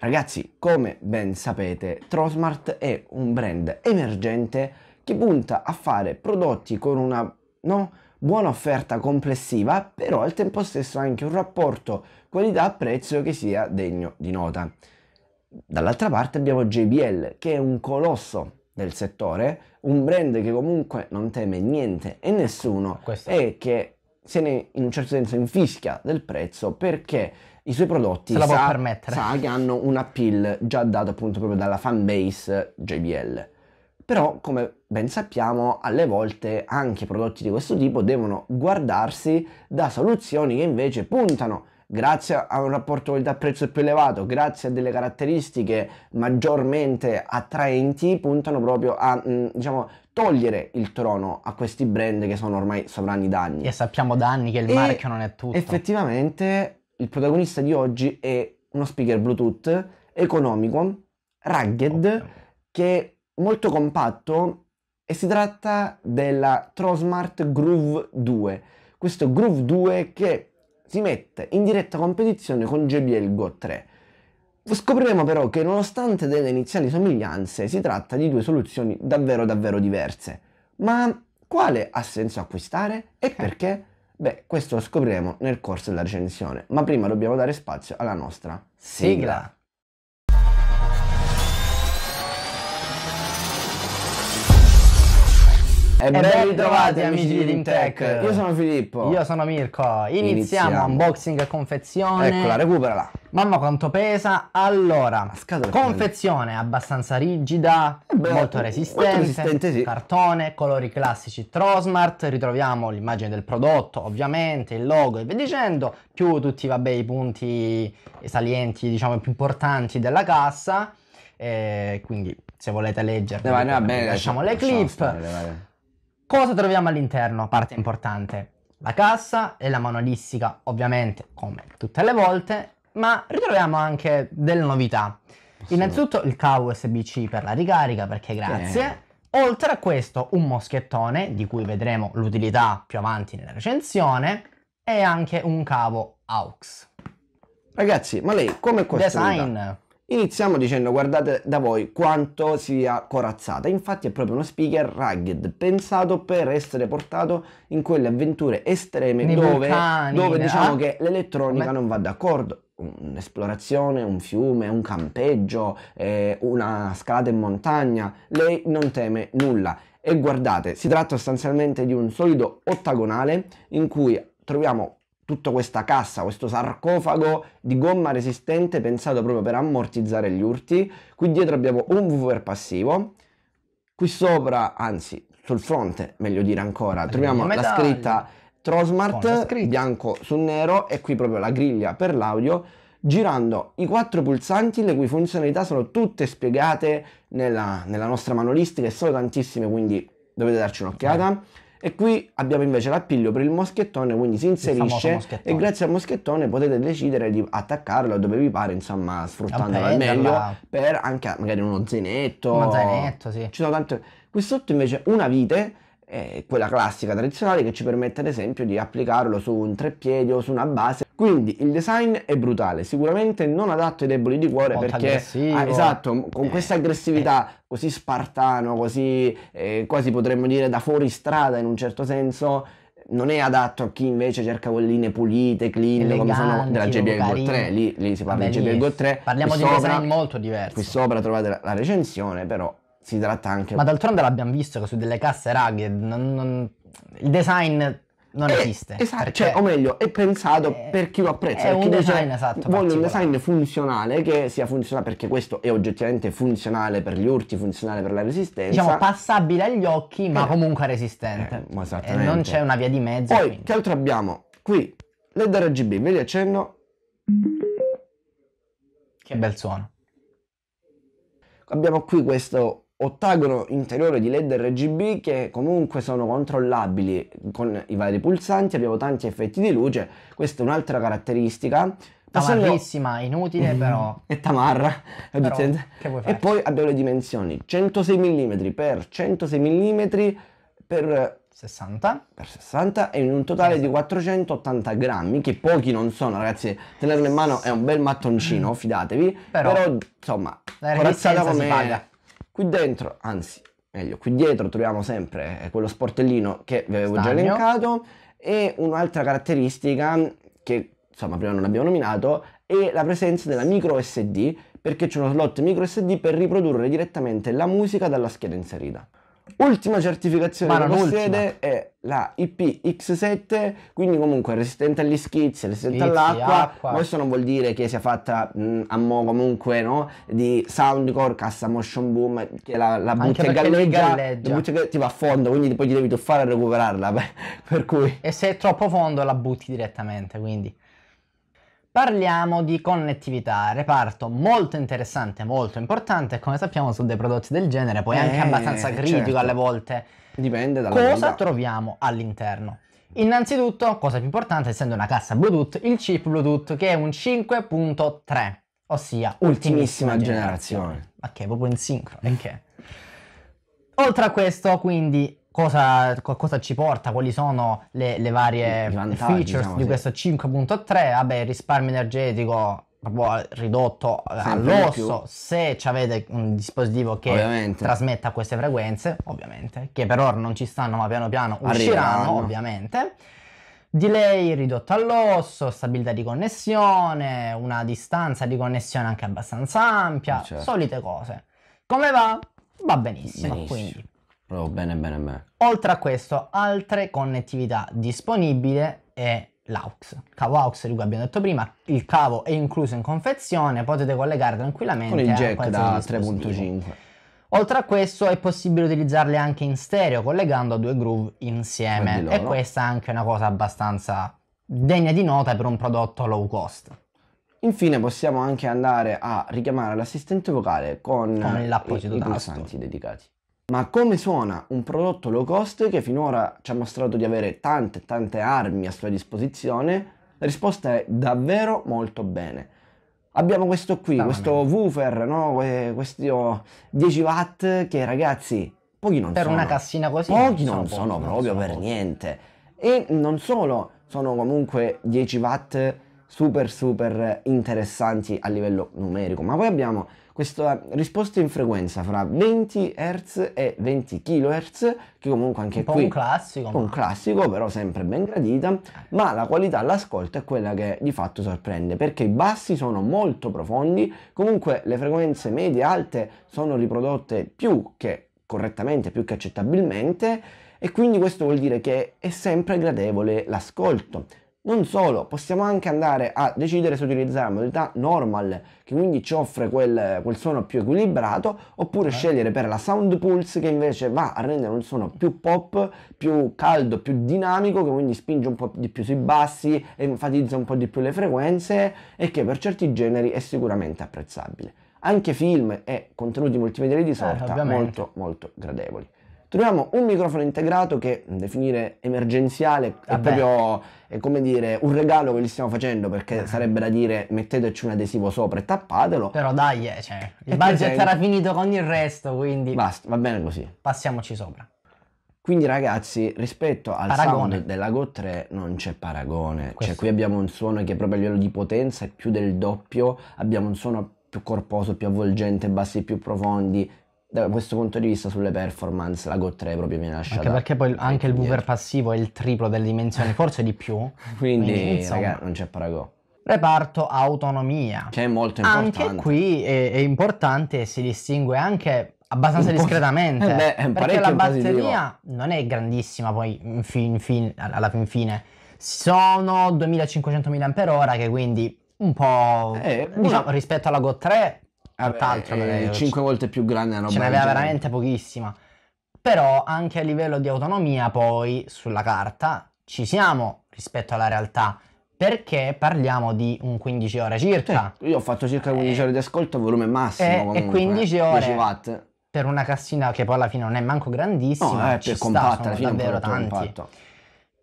Ragazzi, come ben sapete, Trosmart è un brand emergente che punta a fare prodotti con una no, buona offerta complessiva, però al tempo stesso anche un rapporto qualità-prezzo che sia degno di nota. Dall'altra parte abbiamo JBL, che è un colosso del settore, un brand che comunque non teme niente e nessuno Questo. e che se ne in un certo senso infischia del prezzo perché i suoi prodotti se la sa, permettere. sa che hanno un appeal già dato appunto proprio dalla fanbase JBL. Però come ben sappiamo alle volte anche prodotti di questo tipo devono guardarsi da soluzioni che invece puntano grazie a un rapporto qualità-prezzo più elevato, grazie a delle caratteristiche maggiormente attraenti, puntano proprio a mm, diciamo, togliere il trono a questi brand che sono ormai sovrani da anni. E sappiamo da anni che il e marchio non è tutto. Effettivamente il protagonista di oggi è uno speaker Bluetooth economico, rugged, okay. che è molto compatto e si tratta della Trosmart Groove 2. Questo Groove 2 che si mette in diretta competizione con JBL Go 3. Scopriremo però che nonostante delle iniziali somiglianze si tratta di due soluzioni davvero davvero diverse. Ma quale ha senso acquistare e perché? Beh, questo lo scopriremo nel corso della recensione, ma prima dobbiamo dare spazio alla nostra sigla. sigla. E ben ritrovati amici di Rimtech. Io sono Filippo. Io sono Mirko. Iniziamo, Iniziamo. unboxing e confezione. Eccola, recuperala. Mamma quanto pesa. Allora, confezione abbastanza rigida, eh Beh, molto resistente, molto resistente sì. cartone, colori classici Trosmart, ritroviamo l'immagine del prodotto, ovviamente, il logo e via dicendo, più tutti vabbè, i punti salienti, diciamo più importanti della cassa. Eh, quindi se volete leggerle, lasciamo le clip. Lasciamo Cosa troviamo all'interno? Parte importante. La cassa e la monolissica, ovviamente, come tutte le volte, ma ritroviamo anche delle novità. Innanzitutto il cavo USB-C per la ricarica, perché grazie. Eh. Oltre a questo, un moschettone, di cui vedremo l'utilità più avanti nella recensione, e anche un cavo AUX. Ragazzi, ma lei come è costruita? Design. Iniziamo dicendo guardate da voi quanto sia corazzata, infatti è proprio uno speaker rugged, pensato per essere portato in quelle avventure estreme Nei dove, vulcani, dove eh? diciamo che l'elettronica Beh. non va d'accordo. Un'esplorazione, un fiume, un campeggio, eh, una scalata in montagna, lei non teme nulla. E guardate, si tratta sostanzialmente di un solido ottagonale in cui troviamo tutta questa cassa, questo sarcofago di gomma resistente pensato proprio per ammortizzare gli urti. Qui dietro abbiamo un woofer passivo, qui sopra, anzi sul fronte meglio dire ancora, troviamo la scritta Trosmart bianco su nero e qui proprio la griglia per l'audio girando i quattro pulsanti le cui funzionalità sono tutte spiegate nella, nella nostra manualistica e sono tantissime quindi dovete darci un'occhiata. Okay e qui abbiamo invece l'appiglio per il moschettone, quindi si inserisce e grazie al moschettone potete decidere di attaccarlo dove vi pare, insomma, sfruttandolo al meglio per anche magari uno zainetto. Uno zainetto, sì. Ci sono tante... Qui sotto invece una vite è quella classica tradizionale che ci permette ad esempio di applicarlo su un treppiedi o su una base quindi il design è brutale sicuramente non adatto ai deboli di cuore perché ah, esatto con eh, questa aggressività eh. così spartano così eh, quasi potremmo dire da fuori strada in un certo senso non è adatto a chi invece cerca colline pulite, clean, come sono della JBL 3, lì, lì, si parla Vabbè, di JBL 3. Parliamo di sopra, design molto diverso. Qui sopra trovate la, la recensione, però si tratta anche. Ma d'altronde l'abbiamo visto che su delle casse rugged non, non, il design non è, eh, esiste. Esatto, cioè, o meglio, è pensato è, eh, per chi lo apprezza. È un design esatto. Voglio un design funzionale che sia funzionale perché questo è oggettivamente funzionale per gli urti, funzionale per la resistenza. Diciamo passabile agli occhi, ma eh, comunque resistente. Eh, esattamente. E non c'è una via di mezzo. Poi, quindi. che altro abbiamo? Qui, LED RGB, ve li accenno. Che bel suono. Abbiamo qui questo ottagono interiore di LED RGB che comunque sono controllabili con i vari pulsanti, abbiamo tanti effetti di luce, questa è un'altra caratteristica. Tamarrissima, inutile però. E tamarra. Però, e poi abbiamo le dimensioni, 106 mm x 106 mm per 60 per 60 e in un totale di 480 esatto. grammi che pochi non sono ragazzi tenerlo in mano è un bel mattoncino mm. fidatevi però, però insomma la resistenza come... si paga Qui dentro, anzi, meglio, qui dietro troviamo sempre eh, quello sportellino che vi avevo Stagno. già elencato e un'altra caratteristica che insomma prima non abbiamo nominato è la presenza della micro SD perché c'è uno slot micro SD per riprodurre direttamente la musica dalla scheda inserita. Ultima certificazione che possiede ultima. è la IPX7, quindi comunque resistente agli schizzi, resistente schizzi, all'acqua. Acqua. Questo non vuol dire che sia fatta mh, a mo comunque no? di soundcore, cassa motion boom, che la, la butti a galleggia, galleggia. butti che ti va a fondo, quindi poi ti devi tuffare a recuperarla. per cui... E se è troppo fondo la butti direttamente, quindi... Parliamo di connettività, reparto molto interessante, molto importante, come sappiamo su dei prodotti del genere, poi eh, anche abbastanza critico certo. alle volte. Dipende dalla Cosa banda. troviamo all'interno? Innanzitutto, cosa più importante, essendo una cassa Bluetooth, il chip Bluetooth che è un 5.3, ossia ultimissima, generazione. generazione. Ma che è proprio in sincro, e Oltre a questo, quindi cosa, cosa ci porta, quali sono le, le varie features diciamo, di questo 5.3, vabbè risparmio energetico ridotto eh, Sempre all'osso se avete un dispositivo che ovviamente. trasmetta queste frequenze ovviamente che per ora non ci stanno ma piano piano usciranno ovviamente delay ridotto all'osso, stabilità di connessione, una distanza di connessione anche abbastanza ampia, certo. solite cose. Come va? Va benissimo, benissimo. quindi Oh, bene, bene, bene. Oltre a questo, altre connettività disponibili è l'AUX. Cavo AUX di cui abbiamo detto prima, il cavo è incluso in confezione, potete collegare tranquillamente con il jack da 3.5. Oltre a questo è possibile utilizzarle anche in stereo collegando due groove insieme e questa è anche una cosa abbastanza degna di nota per un prodotto low cost. Infine possiamo anche andare a richiamare l'assistente vocale con, con i tasto. pulsanti dedicati. Ma come suona un prodotto low cost che finora ci ha mostrato di avere tante tante armi a sua disposizione? La risposta è davvero molto bene. Abbiamo questo qui, questo woofer, no? Que- 10 watt che ragazzi, pochi non per sono. Per una cassina così? Pochi non sono, pochi, sono proprio non sono per pochi. niente. E non solo, sono comunque 10 watt super super interessanti a livello numerico, ma poi abbiamo questa risposta in frequenza fra 20 Hz e 20 kHz, che comunque anche un qui è un classico, un classico, però sempre ben gradita, eh. ma la qualità all'ascolto è quella che di fatto sorprende, perché i bassi sono molto profondi, comunque le frequenze medie e alte sono riprodotte più che correttamente, più che accettabilmente, e quindi questo vuol dire che è sempre gradevole l'ascolto. Non solo, possiamo anche andare a decidere se utilizzare la modalità normal, che quindi ci offre quel, quel suono più equilibrato, oppure eh. scegliere per la sound pulse, che invece va a rendere un suono più pop, più caldo, più dinamico, che quindi spinge un po' di più sui bassi, enfatizza un po' di più le frequenze e che per certi generi è sicuramente apprezzabile. Anche film e contenuti multimediali di sorta eh, molto molto gradevoli troviamo un microfono integrato che mm, definire emergenziale è eh proprio è come dire un regalo che gli stiamo facendo perché eh. sarebbe da dire metteteci un adesivo sopra e tappatelo. Però dai, eh, cioè, il e budget sei... Cioè, era finito con il resto, quindi basta, va bene così. Passiamoci sopra. Quindi ragazzi, rispetto al paragone. sound della Go 3 non c'è paragone, cioè, Questo. cioè qui abbiamo un suono che proprio a livello di potenza è più del doppio, abbiamo un suono più corposo, più avvolgente, bassi più profondi, da questo punto di vista sulle performance la GO 3 proprio viene lasciata anche perché poi anche il boomer passivo è il triplo delle dimensioni forse di più quindi, quindi raga, non c'è paragone reparto autonomia che è molto importante anche qui è, è importante e si distingue anche abbastanza discretamente eh beh, perché la batteria non è grandissima poi in fin, fin, alla fin fine sono 2500 mAh che quindi un po' eh, diciamo, no. rispetto alla GO 3 tutt'altro. Eh, 5 volte più grande una roba. Ce n'aveva veramente pochissima. Però anche a livello di autonomia, poi sulla carta ci siamo rispetto alla realtà. Perché parliamo di un 15 ore circa. Sì, io ho fatto circa 15 eh, ore di ascolto, volume massimo. Eh, comunque, e 15 ore 10 watt. per una cassina che poi alla fine non è manco grandissima. No, eh, ci per compatta, alla davvero tanti. Compatto.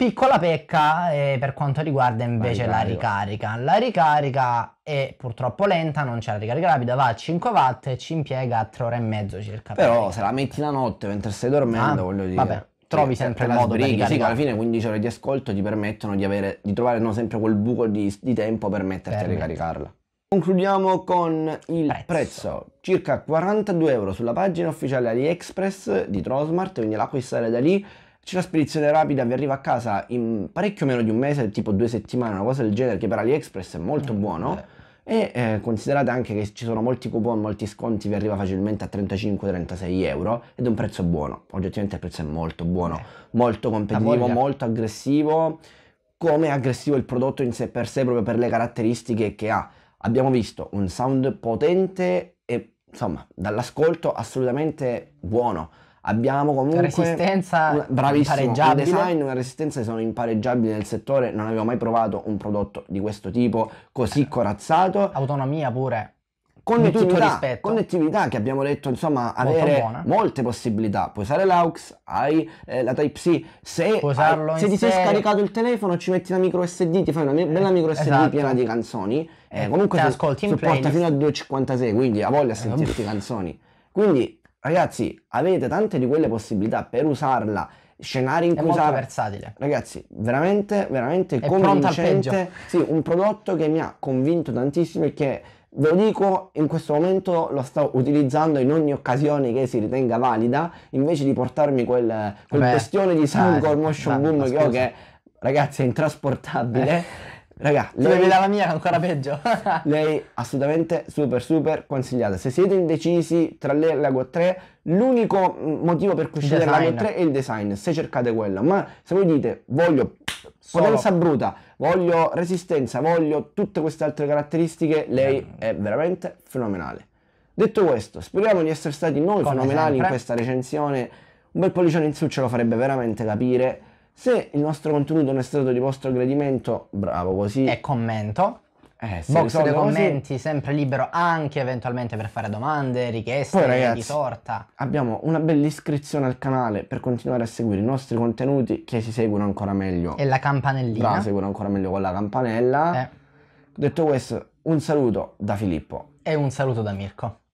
Piccola pecca eh, per quanto riguarda invece la ricarica. La ricarica è purtroppo lenta, non c'è la ricarica rapida, va a 5 watt e ci impiega 3 ore e mezzo circa. Però per se la metti la notte mentre stai dormendo, ah, voglio dire... Vabbè trovi sempre il modo sbrighi, sì, alla fine 15 ore di ascolto ti permettono di, avere, di trovare no, sempre quel buco di, di tempo per metterti Permette. a ricaricarla. Concludiamo con il prezzo. prezzo. circa 42 euro sulla pagina ufficiale AliExpress di Trosmart, quindi l'acquistare da lì c'è la spedizione rapida, vi arriva a casa in parecchio meno di un mese, tipo due settimane, una cosa del genere, che per AliExpress è molto mm, buono. E eh, considerate anche che ci sono molti coupon, molti sconti, vi arriva facilmente a 35-36 euro ed è un prezzo buono. Oggettivamente il prezzo è molto buono, eh. molto competitivo, molto aggressivo. Come è aggressivo il prodotto in sé per sé, proprio per le caratteristiche che ha. Abbiamo visto un sound potente e insomma dall'ascolto assolutamente buono abbiamo comunque resistenza una, bravissimo, impareggiabile. un design, una resistenza sono impareggiabili nel settore, non avevo mai provato un prodotto di questo tipo così corazzato. Autonomia pure. Connettività, connettività che abbiamo detto insomma avere molte possibilità puoi usare l'aux hai eh, la type c se, hai, se ti sei scaricato il telefono ci metti la micro sd ti fai una bella micro sd esatto. piena di canzoni eh, eh comunque ti ascolti in supporta playlist. fino a 256 quindi ha voglia a eh, sentirti canzoni quindi Ragazzi, avete tante di quelle possibilità per usarla scenari in è cui molto usare... versatile. Ragazzi, veramente, veramente è convincente. Sì, un prodotto che mi ha convinto tantissimo e che ve lo dico, in questo momento lo sto utilizzando in ogni occasione che si ritenga valida, invece di portarmi quel, quel questione di sangue al motion boom che ho che ragazzi è intrasportabile. Eh. Raga, lei... la mia ancora peggio. lei assolutamente super super consigliata. Se siete indecisi tra lei e la GO 3, l'unico motivo per cui scegliere la GO 3 è il design, se cercate quello. Ma se voi dite voglio Solo. potenza bruta, voglio resistenza, voglio tutte queste altre caratteristiche, lei mm. è veramente fenomenale. Detto questo, speriamo di essere stati noi Come fenomenali sempre. in questa recensione. Un bel pollicione in su ce lo farebbe veramente capire se il nostro contenuto non è stato di vostro gradimento, bravo così. E commento. Eh, Box dei commenti, così. sempre libero anche eventualmente per fare domande, richieste Poi, ragazzi, di torta. Abbiamo una bella iscrizione al canale per continuare a seguire i nostri contenuti che si seguono ancora meglio. E la campanellina. La seguono ancora meglio con la campanella. Eh. Detto questo, un saluto da Filippo. E un saluto da Mirko.